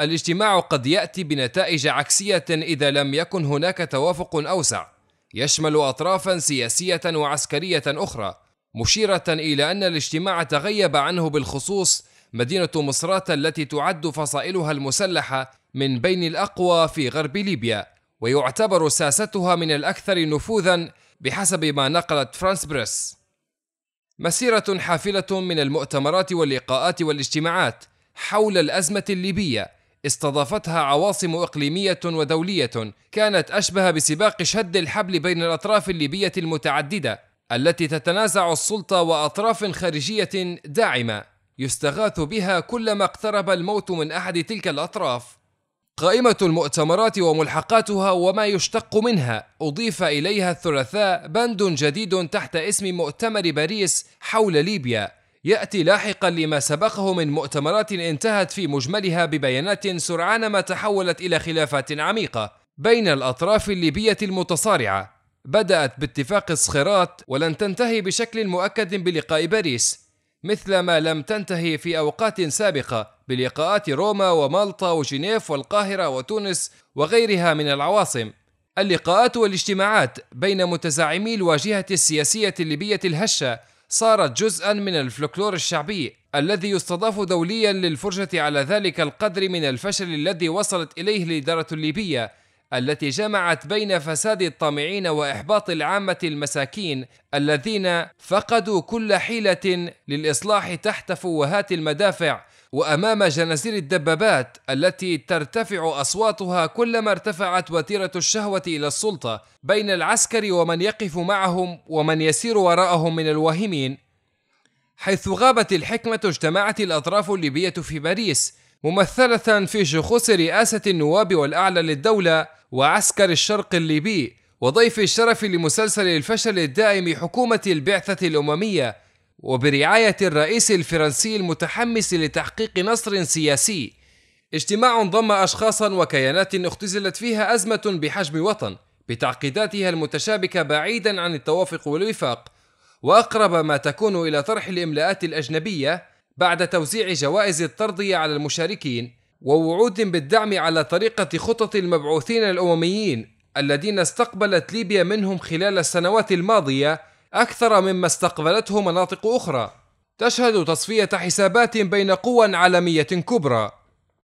الاجتماع قد ياتي بنتائج عكسيه اذا لم يكن هناك توافق اوسع يشمل اطرافا سياسيه وعسكريه اخرى مشيره الى ان الاجتماع تغيب عنه بالخصوص مدينه مصرات التي تعد فصائلها المسلحه من بين الاقوى في غرب ليبيا ويعتبر ساستها من الاكثر نفوذا بحسب ما نقلت فرانس بريس مسيره حافله من المؤتمرات واللقاءات والاجتماعات حول الازمه الليبيه استضافتها عواصم اقليميه ودوليه كانت اشبه بسباق شد الحبل بين الاطراف الليبيه المتعدده التي تتنازع السلطه واطراف خارجيه داعمه يستغاث بها كلما اقترب الموت من احد تلك الاطراف قائمة المؤتمرات وملحقاتها وما يشتق منها أضيف إليها الثلاثاء بند جديد تحت اسم مؤتمر باريس حول ليبيا ياتي لاحقا لما سبقه من مؤتمرات انتهت في مجملها ببيانات سرعان ما تحولت الى خلافات عميقه بين الاطراف الليبيه المتصارعه بدات باتفاق الصخيرات ولن تنتهي بشكل مؤكد بلقاء باريس مثل ما لم تنتهي في اوقات سابقه بلقاءات روما ومالطا وجنيف والقاهره وتونس وغيرها من العواصم اللقاءات والاجتماعات بين متزعمي الواجهه السياسيه الليبيه الهشه صارت جزءا من الفلكلور الشعبي الذي يستضاف دوليا للفرجة على ذلك القدر من الفشل الذي وصلت إليه الإدارة الليبية التي جمعت بين فساد الطامعين واحباط العامه المساكين الذين فقدوا كل حيله للاصلاح تحت فوهات المدافع وامام جنازير الدبابات التي ترتفع اصواتها كلما ارتفعت وتيره الشهوه الى السلطه بين العسكر ومن يقف معهم ومن يسير وراءهم من الواهمين حيث غابت الحكمه اجتمعت الاطراف الليبيه في باريس ممثلة في شخوص رئاسة النواب والأعلى للدولة وعسكر الشرق الليبي وضيف الشرف لمسلسل الفشل الدائم حكومة البعثة الأممية وبرعاية الرئيس الفرنسي المتحمس لتحقيق نصر سياسي اجتماع ضم أشخاصا وكيانات اختزلت فيها أزمة بحجم وطن بتعقيداتها المتشابكة بعيدا عن التوافق والوفاق وأقرب ما تكون إلى طرح الإملاءات الأجنبية بعد توزيع جوائز الترضية على المشاركين ووعود بالدعم على طريقة خطط المبعوثين الأمميين الذين استقبلت ليبيا منهم خلال السنوات الماضية أكثر مما استقبلته مناطق أخرى تشهد تصفية حسابات بين قوى عالمية كبرى